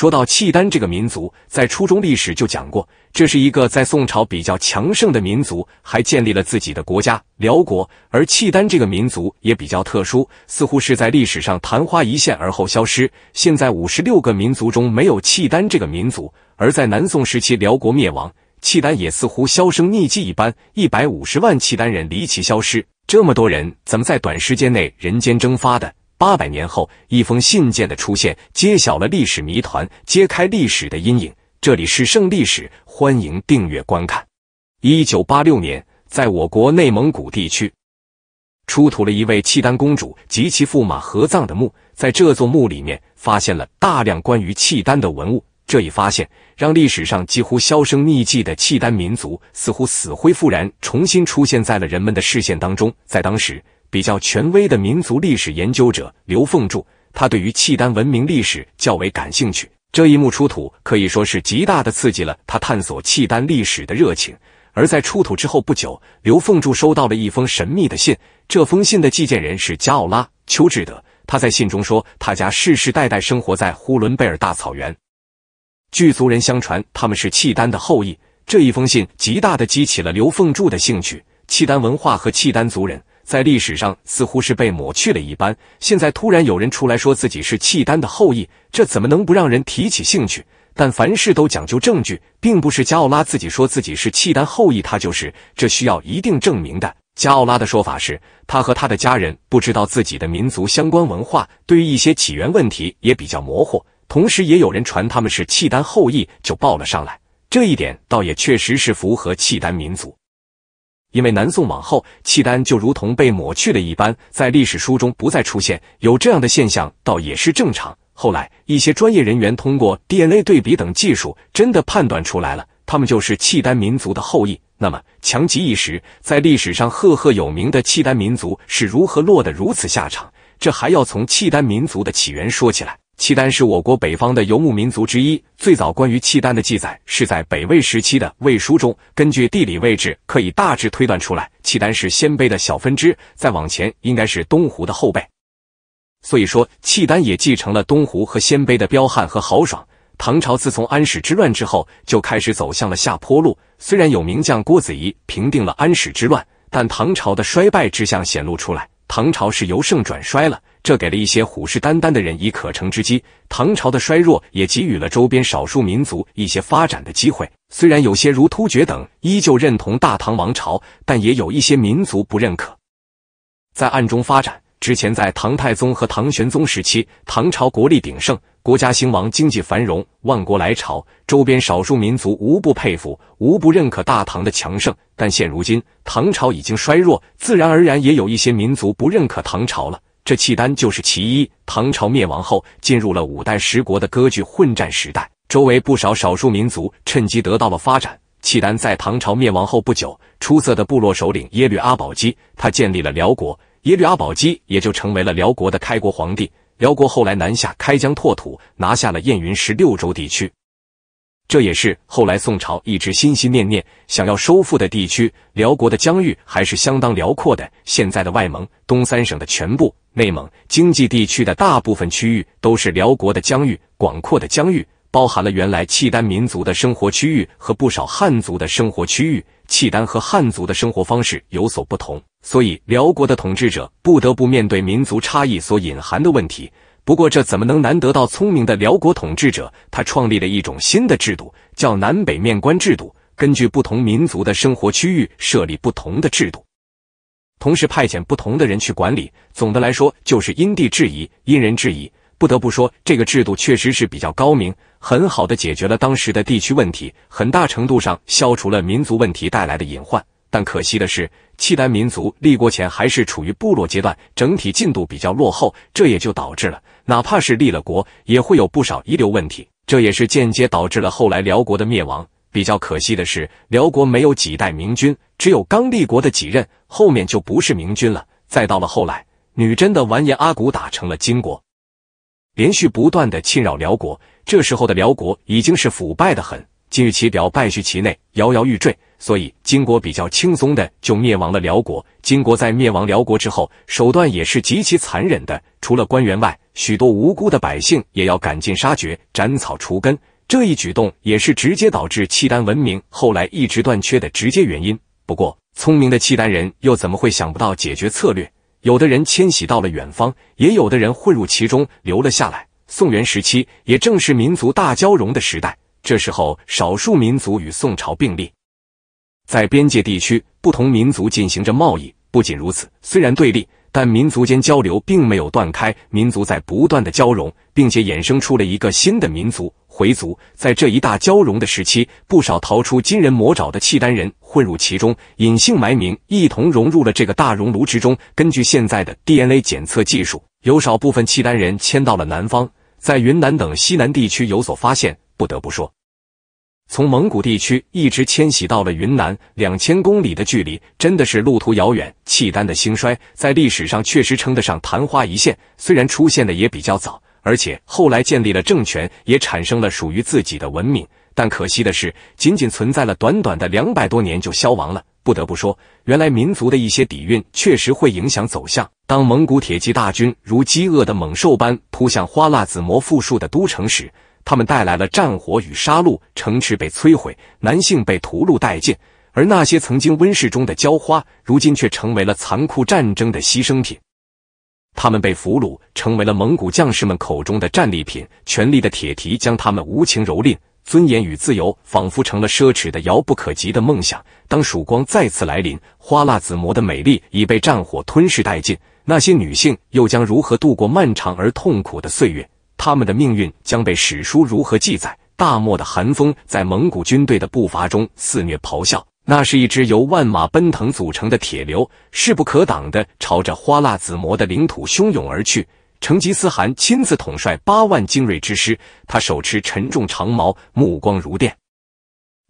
说到契丹这个民族，在初中历史就讲过，这是一个在宋朝比较强盛的民族，还建立了自己的国家辽国。而契丹这个民族也比较特殊，似乎是在历史上昙花一现而后消失。现在五十六个民族中没有契丹这个民族，而在南宋时期辽国灭亡，契丹也似乎销声匿迹一般，一百五十万契丹人离奇消失，这么多人怎么在短时间内人间蒸发的？八百年后，一封信件的出现，揭晓了历史谜团，揭开历史的阴影。这里是《胜历史》，欢迎订阅观看。一九八六年，在我国内蒙古地区，出土了一位契丹公主及其驸马合葬的墓。在这座墓里面，发现了大量关于契丹的文物。这一发现，让历史上几乎销声匿迹的契丹民族，似乎死灰复燃，重新出现在了人们的视线当中。在当时。比较权威的民族历史研究者刘凤柱，他对于契丹文明历史较为感兴趣。这一墓出土可以说是极大的刺激了他探索契丹历史的热情。而在出土之后不久，刘凤柱收到了一封神秘的信，这封信的寄件人是加奥拉·丘志德。他在信中说，他家世世代代生活在呼伦贝尔大草原，据族人相传，他们是契丹的后裔。这一封信极大的激起了刘凤柱的兴趣，契丹文化和契丹族人。在历史上似乎是被抹去了一般，现在突然有人出来说自己是契丹的后裔，这怎么能不让人提起兴趣？但凡事都讲究证据，并不是加奥拉自己说自己是契丹后裔，他就是，这需要一定证明的。加奥拉的说法是他和他的家人不知道自己的民族相关文化，对于一些起源问题也比较模糊，同时也有人传他们是契丹后裔，就报了上来。这一点倒也确实是符合契丹民族。因为南宋往后，契丹就如同被抹去了一般，在历史书中不再出现。有这样的现象，倒也是正常。后来，一些专业人员通过 DNA 对比等技术，真的判断出来了，他们就是契丹民族的后裔。那么，强极一时，在历史上赫赫有名的契丹民族是如何落得如此下场？这还要从契丹民族的起源说起来。契丹是我国北方的游牧民族之一。最早关于契丹的记载是在北魏时期的《魏书》中。根据地理位置，可以大致推断出来，契丹是鲜卑的小分支，再往前应该是东胡的后辈。所以说，契丹也继承了东胡和鲜卑的彪悍和豪爽。唐朝自从安史之乱之后，就开始走向了下坡路。虽然有名将郭子仪平定了安史之乱，但唐朝的衰败之象显露出来。唐朝是由盛转衰了。这给了一些虎视眈眈的人以可乘之机。唐朝的衰弱也给予了周边少数民族一些发展的机会。虽然有些如突厥等依旧认同大唐王朝，但也有一些民族不认可，在暗中发展。之前在唐太宗和唐玄宗时期，唐朝国力鼎盛，国家兴亡，经济繁荣，万国来朝，周边少数民族无不佩服，无不认可大唐的强盛。但现如今，唐朝已经衰弱，自然而然也有一些民族不认可唐朝了。这契丹就是其一。唐朝灭亡后，进入了五代十国的割据混战时代，周围不少少数民族趁机得到了发展。契丹在唐朝灭亡后不久，出色的部落首领耶律阿保机，他建立了辽国，耶律阿保机也就成为了辽国的开国皇帝。辽国后来南下开疆拓土，拿下了燕云十六州地区。这也是后来宋朝一直心心念念想要收复的地区。辽国的疆域还是相当辽阔的，现在的外蒙、东三省的全部、内蒙经济地区的大部分区域都是辽国的疆域。广阔的疆域包含了原来契丹民族的生活区域和不少汉族的生活区域。契丹和汉族的生活方式有所不同，所以辽国的统治者不得不面对民族差异所隐含的问题。不过这怎么能难得到聪明的辽国统治者？他创立了一种新的制度，叫南北面官制度。根据不同民族的生活区域，设立不同的制度，同时派遣不同的人去管理。总的来说，就是因地制宜，因人制宜。不得不说，这个制度确实是比较高明，很好的解决了当时的地区问题，很大程度上消除了民族问题带来的隐患。但可惜的是，契丹民族立国前还是处于部落阶段，整体进度比较落后，这也就导致了，哪怕是立了国，也会有不少遗留问题。这也是间接导致了后来辽国的灭亡。比较可惜的是，辽国没有几代明君，只有刚立国的几任，后面就不是明君了。再到了后来，女真的完颜阿骨打成了金国，连续不断的侵扰辽国，这时候的辽国已经是腐败的很。金玉其表，败絮其内，摇摇欲坠，所以金国比较轻松的就灭亡了辽国。金国在灭亡辽国之后，手段也是极其残忍的，除了官员外，许多无辜的百姓也要赶尽杀绝，斩草除根。这一举动也是直接导致契丹文明后来一直断缺的直接原因。不过，聪明的契丹人又怎么会想不到解决策略？有的人迁徙到了远方，也有的人混入其中留了下来。宋元时期，也正是民族大交融的时代。这时候，少数民族与宋朝并立，在边界地区，不同民族进行着贸易。不仅如此，虽然对立，但民族间交流并没有断开，民族在不断的交融，并且衍生出了一个新的民族——回族。在这一大交融的时期，不少逃出金人魔爪的契丹人混入其中，隐姓埋名，一同融入了这个大熔炉之中。根据现在的 DNA 检测技术，有少部分契丹人迁到了南方，在云南等西南地区有所发现。不得不说，从蒙古地区一直迁徙到了云南，两千公里的距离真的是路途遥远。契丹的兴衰在历史上确实称得上昙花一现。虽然出现的也比较早，而且后来建立了政权，也产生了属于自己的文明，但可惜的是，仅仅存在了短短的两百多年就消亡了。不得不说，原来民族的一些底蕴确实会影响走向。当蒙古铁骑大军如饥饿的猛兽般扑向花剌子模富庶的都城时，他们带来了战火与杀戮，城池被摧毁，男性被屠戮殆尽，而那些曾经温室中的娇花，如今却成为了残酷战争的牺牲品。他们被俘虏，成为了蒙古将士们口中的战利品，权力的铁蹄将他们无情蹂躏，尊严与自由仿佛成了奢侈的遥不可及的梦想。当曙光再次来临，花剌子模的美丽已被战火吞噬殆尽，那些女性又将如何度过漫长而痛苦的岁月？他们的命运将被史书如何记载？大漠的寒风在蒙古军队的步伐中肆虐咆哮，那是一支由万马奔腾组成的铁流，势不可挡的朝着花剌子模的领土汹涌而去。成吉思汗亲自统帅八万精锐之师，他手持沉重长矛，目光如电，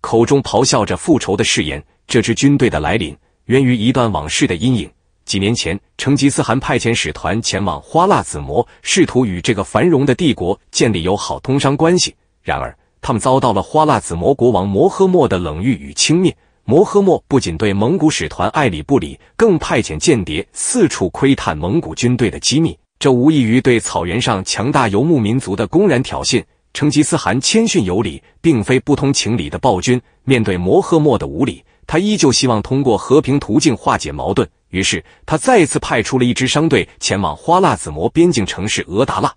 口中咆哮着复仇的誓言。这支军队的来临，源于一段往事的阴影。几年前，成吉思汗派遣使团前往花剌子模，试图与这个繁荣的帝国建立友好通商关系。然而，他们遭到了花剌子模国王摩诃末的冷遇与轻蔑。摩诃末不仅对蒙古使团爱理不理，更派遣间谍四处窥探蒙古军队的机密，这无异于对草原上强大游牧民族的公然挑衅。成吉思汗谦逊有礼，并非不通情理的暴君。面对摩诃末的无礼，他依旧希望通过和平途径化解矛盾。于是，他再次派出了一支商队前往花剌子模边境城市额达腊，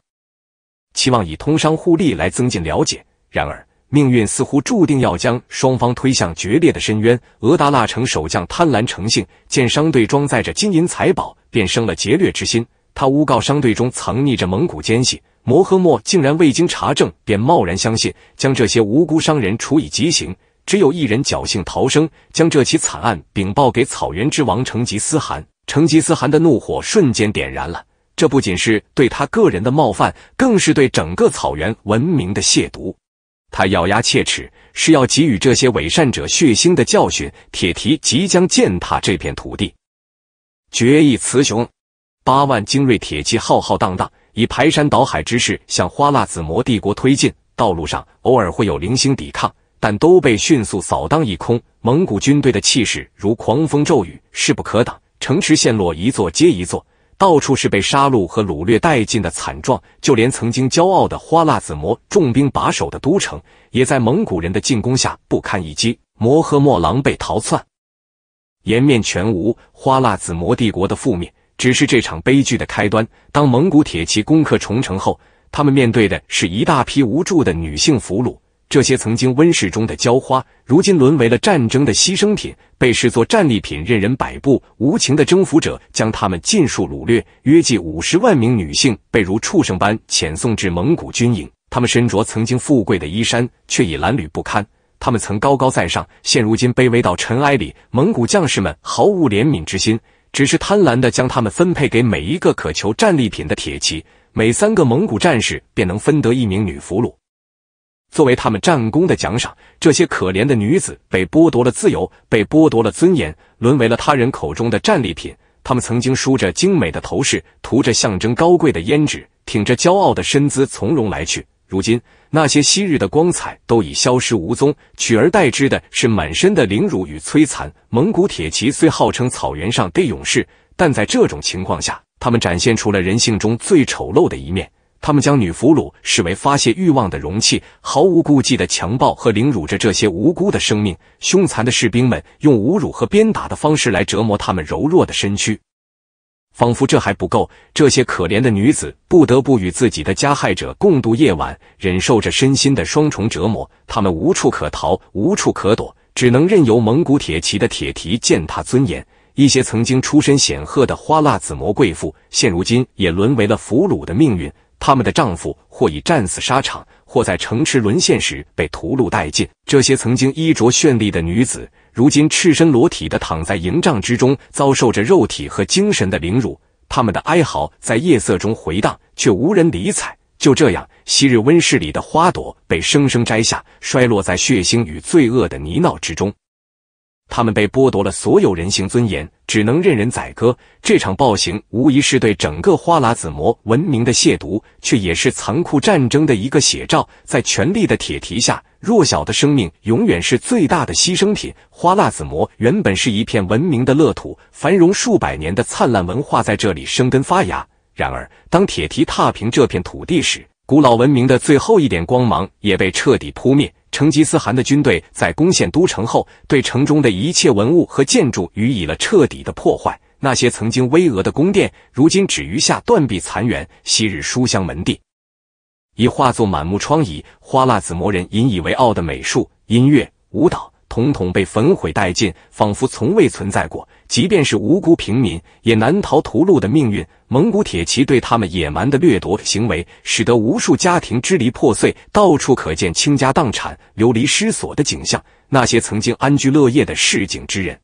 期望以通商互利来增进了解。然而，命运似乎注定要将双方推向决裂的深渊。额达腊城守将贪婪成性，见商队装载着金银财宝，便生了劫掠之心。他诬告商队中藏匿着蒙古奸细，摩诃谟竟然未经查证便贸然相信，将这些无辜商人处以极刑。只有一人侥幸逃生，将这起惨案禀报给草原之王成吉思汗。成吉思汗的怒火瞬间点燃了，这不仅是对他个人的冒犯，更是对整个草原文明的亵渎。他咬牙切齿，是要给予这些伪善者血腥的教训。铁蹄即将践踏这片土地，决一雌雄。八万精锐铁骑浩浩荡荡，以排山倒海之势向花剌子模帝国推进。道路上偶尔会有零星抵抗。但都被迅速扫荡一空。蒙古军队的气势如狂风骤雨，势不可挡，城池陷落一座接一座，到处是被杀戮和掳掠殆尽的惨状。就连曾经骄傲的花剌子模重兵把守的都城，也在蒙古人的进攻下不堪一击，摩诃末狼狈逃窜，颜面全无。花剌子模帝国的覆灭，只是这场悲剧的开端。当蒙古铁骑攻克重城后，他们面对的是一大批无助的女性俘虏。这些曾经温室中的娇花，如今沦为了战争的牺牲品，被视作战利品任人摆布。无情的征服者将他们尽数掳掠，约计五十万名女性被如畜生般遣送至蒙古军营。他们身着曾经富贵的衣衫，却已褴褛不堪。他们曾高高在上，现如今卑微到尘埃里。蒙古将士们毫无怜悯之心，只是贪婪地将他们分配给每一个渴求战利品的铁骑。每三个蒙古战士便能分得一名女俘虏。作为他们战功的奖赏，这些可怜的女子被剥夺了自由，被剥夺了尊严，沦为了他人口中的战利品。他们曾经梳着精美的头饰，涂着象征高贵的胭脂，挺着骄傲的身姿从容来去。如今，那些昔日的光彩都已消失无踪，取而代之的是满身的凌辱与摧残。蒙古铁骑虽号称草原上的勇士，但在这种情况下，他们展现出了人性中最丑陋的一面。他们将女俘虏视为发泄欲望的容器，毫无顾忌地强暴和凌辱着这些无辜的生命。凶残的士兵们用侮辱和鞭打的方式来折磨他们柔弱的身躯，仿佛这还不够，这些可怜的女子不得不与自己的加害者共度夜晚，忍受着身心的双重折磨。他们无处可逃，无处可躲，只能任由蒙古铁骑的铁蹄践踏尊严。一些曾经出身显赫的花剌子模贵妇，现如今也沦为了俘虏的命运。他们的丈夫或已战死沙场，或在城池沦陷时被屠戮殆尽。这些曾经衣着绚丽的女子，如今赤身裸体的躺在营帐之中，遭受着肉体和精神的凌辱。他们的哀嚎在夜色中回荡，却无人理睬。就这样，昔日温室里的花朵被生生摘下，摔落在血腥与罪恶的泥淖之中。他们被剥夺了所有人性尊严，只能任人宰割。这场暴行无疑是对整个花剌子模文明的亵渎，却也是残酷战争的一个写照。在权力的铁蹄下，弱小的生命永远是最大的牺牲品。花剌子模原本是一片文明的乐土，繁荣数百年的灿烂文化在这里生根发芽。然而，当铁蹄踏平这片土地时，古老文明的最后一点光芒也被彻底扑灭。成吉思汗的军队在攻陷都城后，对城中的一切文物和建筑予以了彻底的破坏。那些曾经巍峨的宫殿，如今只余下断壁残垣；昔日书香门第，已化作满目疮痍。花剌子模人引以为傲的美术、音乐、舞蹈。统统被焚毁殆尽，仿佛从未存在过。即便是无辜平民，也难逃屠戮的命运。蒙古铁骑对他们野蛮的掠夺行为，使得无数家庭支离破碎，到处可见倾家荡产、流离失所的景象。那些曾经安居乐业的市井之人，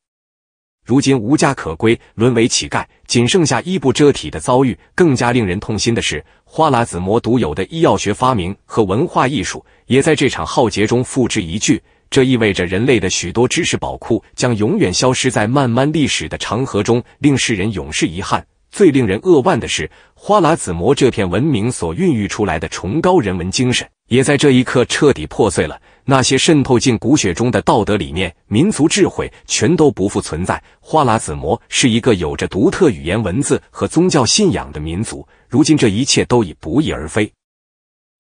如今无家可归，沦为乞丐，仅剩下衣不遮体的遭遇。更加令人痛心的是，花剌子模独有的医药学发明和文化艺术，也在这场浩劫中付之一炬。这意味着人类的许多知识宝库将永远消失在漫漫历史的长河中，令世人永世遗憾。最令人扼腕的是，花剌子模这片文明所孕育出来的崇高人文精神，也在这一刻彻底破碎了。那些渗透进骨血中的道德理念、民族智慧，全都不复存在。花剌子模是一个有着独特语言文字和宗教信仰的民族，如今这一切都已不翼而飞。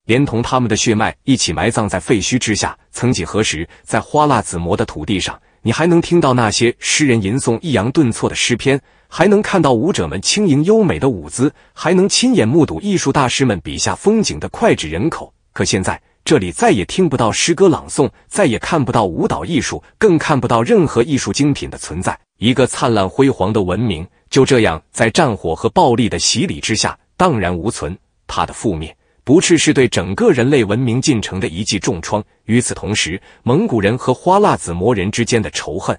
连同他们的血脉一起埋葬在废墟之下。曾几何时，在花剌子模的土地上，你还能听到那些诗人吟诵抑扬顿挫的诗篇，还能看到舞者们轻盈优美的舞姿，还能亲眼目睹艺术大师们笔下风景的脍炙人口。可现在，这里再也听不到诗歌朗诵，再也看不到舞蹈艺术，更看不到任何艺术精品的存在。一个灿烂辉煌的文明，就这样在战火和暴力的洗礼之下荡然无存。它的覆灭。不啻是对整个人类文明进程的一记重创。与此同时，蒙古人和花剌子模人之间的仇恨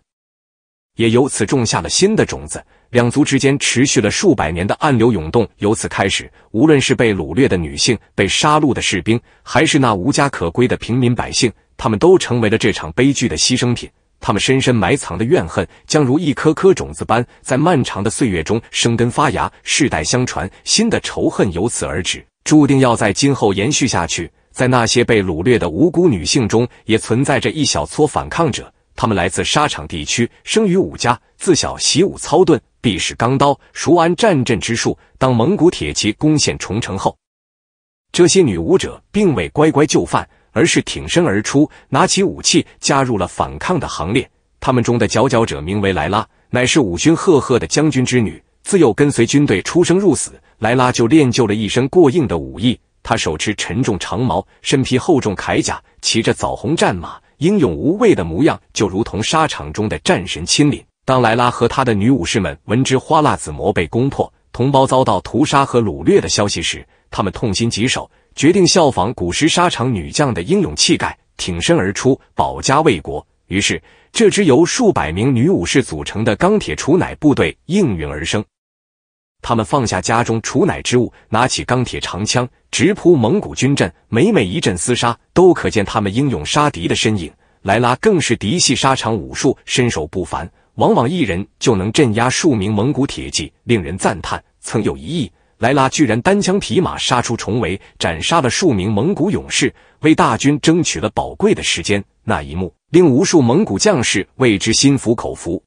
也由此种下了新的种子。两族之间持续了数百年的暗流涌动由此开始。无论是被掳掠的女性、被杀戮的士兵，还是那无家可归的平民百姓，他们都成为了这场悲剧的牺牲品。他们深深埋藏的怨恨，将如一颗颗种子般，在漫长的岁月中生根发芽，世代相传。新的仇恨由此而止。注定要在今后延续下去。在那些被掳掠的无辜女性中，也存在着一小撮反抗者。他们来自沙场地区，生于武家，自小习武操盾，必使钢刀，熟谙战阵之术。当蒙古铁骑攻陷重城后，这些女武者并未乖乖就范，而是挺身而出，拿起武器，加入了反抗的行列。他们中的佼佼者名为莱拉，乃是武勋赫赫的将军之女，自幼跟随军队出生入死。莱拉就练就了一身过硬的武艺，她手持沉重长矛，身披厚重铠甲，骑着枣红战马，英勇无畏的模样就如同沙场中的战神亲临。当莱拉和他的女武士们闻知花剌子模被攻破，同胞遭到屠杀和掳掠的消息时，他们痛心疾首，决定效仿古时沙场女将的英勇气概，挺身而出，保家卫国。于是，这支由数百名女武士组成的钢铁除奶部队应运而生。他们放下家中储奶之物，拿起钢铁长枪，直扑蒙古军阵。每每一阵厮杀，都可见他们英勇杀敌的身影。莱拉更是嫡系沙场武术，身手不凡，往往一人就能镇压数名蒙古铁骑，令人赞叹。曾有一役，莱拉居然单枪匹马杀出重围，斩杀了数名蒙古勇士，为大军争取了宝贵的时间。那一幕令无数蒙古将士为之心服口服。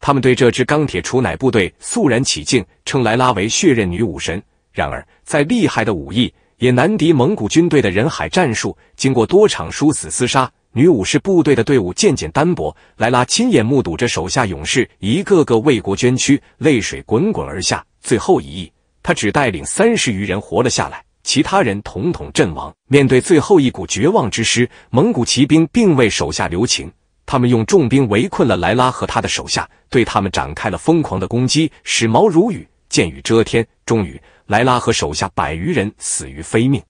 他们对这支钢铁除奶部队肃然起敬，称莱拉为血刃女武神。然而，再厉害的武艺也难敌蒙古军队的人海战术。经过多场殊死厮杀，女武士部队的队伍渐渐单薄。莱拉亲眼目睹着手下勇士一个个为国捐躯，泪水滚滚而下。最后一役，他只带领三十余人活了下来，其他人统统阵亡。面对最后一股绝望之师，蒙古骑兵并未手下留情。他们用重兵围困了莱拉和他的手下，对他们展开了疯狂的攻击，使矛如雨，剑雨遮天。终于，莱拉和手下百余人死于非命，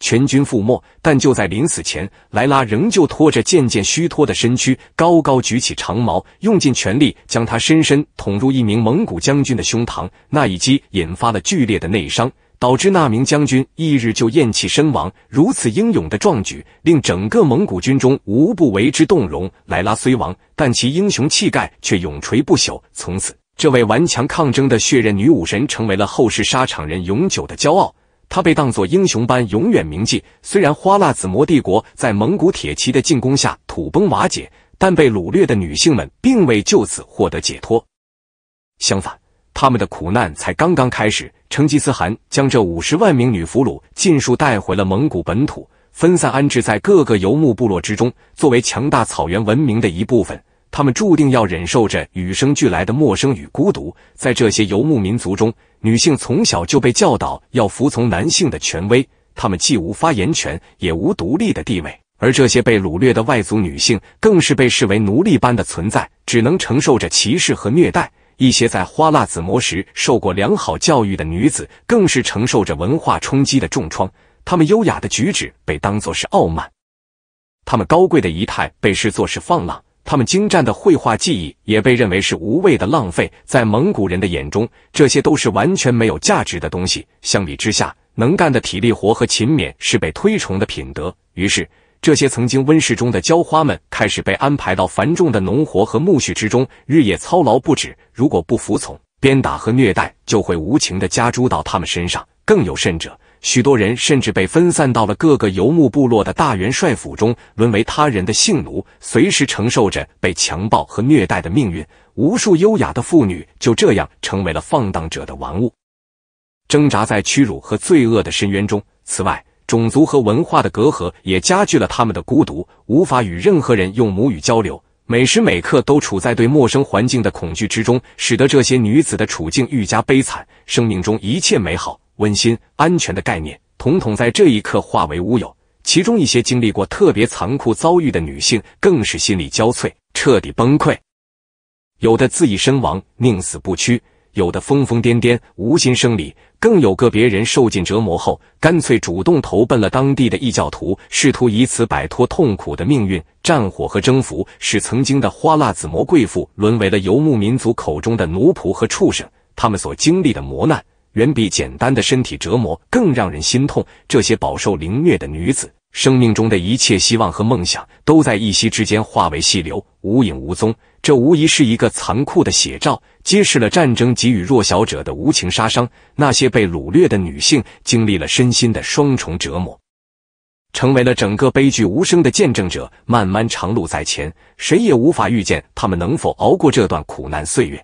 全军覆没。但就在临死前，莱拉仍旧拖着渐渐虚脱的身躯，高高举起长矛，用尽全力将他深深捅入一名蒙古将军的胸膛。那一击引发了剧烈的内伤。导致那名将军翌日就咽气身亡。如此英勇的壮举，令整个蒙古军中无不为之动容。莱拉虽亡，但其英雄气概却永垂不朽。从此，这位顽强抗争的血刃女武神，成为了后世沙场人永久的骄傲。她被当作英雄般永远铭记。虽然花剌子模帝国在蒙古铁骑的进攻下土崩瓦解，但被掳掠的女性们并未就此获得解脱。相反，他们的苦难才刚刚开始。成吉思汗将这五十万名女俘虏尽数带回了蒙古本土，分散安置在各个游牧部落之中。作为强大草原文明的一部分，他们注定要忍受着与生俱来的陌生与孤独。在这些游牧民族中，女性从小就被教导要服从男性的权威，她们既无发言权，也无独立的地位。而这些被掳掠的外族女性，更是被视为奴隶般的存在，只能承受着歧视和虐待。一些在花剌子模时受过良好教育的女子，更是承受着文化冲击的重创。她们优雅的举止被当作是傲慢，她们高贵的仪态被视作是放浪，她们精湛的绘画技艺也被认为是无谓的浪费。在蒙古人的眼中，这些都是完全没有价值的东西。相比之下，能干的体力活和勤勉是被推崇的品德。于是。这些曾经温室中的娇花们，开始被安排到繁重的农活和牧畜之中，日夜操劳不止。如果不服从，鞭打和虐待就会无情地加诸到他们身上。更有甚者，许多人甚至被分散到了各个游牧部落的大元帅府中，沦为他人的性奴，随时承受着被强暴和虐待的命运。无数优雅的妇女就这样成为了放荡者的玩物，挣扎在屈辱和罪恶的深渊中。此外，种族和文化的隔阂也加剧了他们的孤独，无法与任何人用母语交流，每时每刻都处在对陌生环境的恐惧之中，使得这些女子的处境愈加悲惨。生命中一切美好、温馨、安全的概念，统统在这一刻化为乌有。其中一些经历过特别残酷遭遇的女性，更是心力交瘁，彻底崩溃，有的自缢身亡，宁死不屈；有的疯疯癫癫，无心生理。更有个别人受尽折磨后，干脆主动投奔了当地的异教徒，试图以此摆脱痛苦的命运。战火和征服使曾经的花剌子模贵妇沦为了游牧民族口中的奴仆和畜生。他们所经历的磨难，远比简单的身体折磨更让人心痛。这些饱受凌虐的女子。生命中的一切希望和梦想，都在一夕之间化为细流，无影无踪。这无疑是一个残酷的写照，揭示了战争给予弱小者的无情杀伤。那些被掳掠的女性，经历了身心的双重折磨，成为了整个悲剧无声的见证者。漫漫长路在前，谁也无法预见他们能否熬过这段苦难岁月。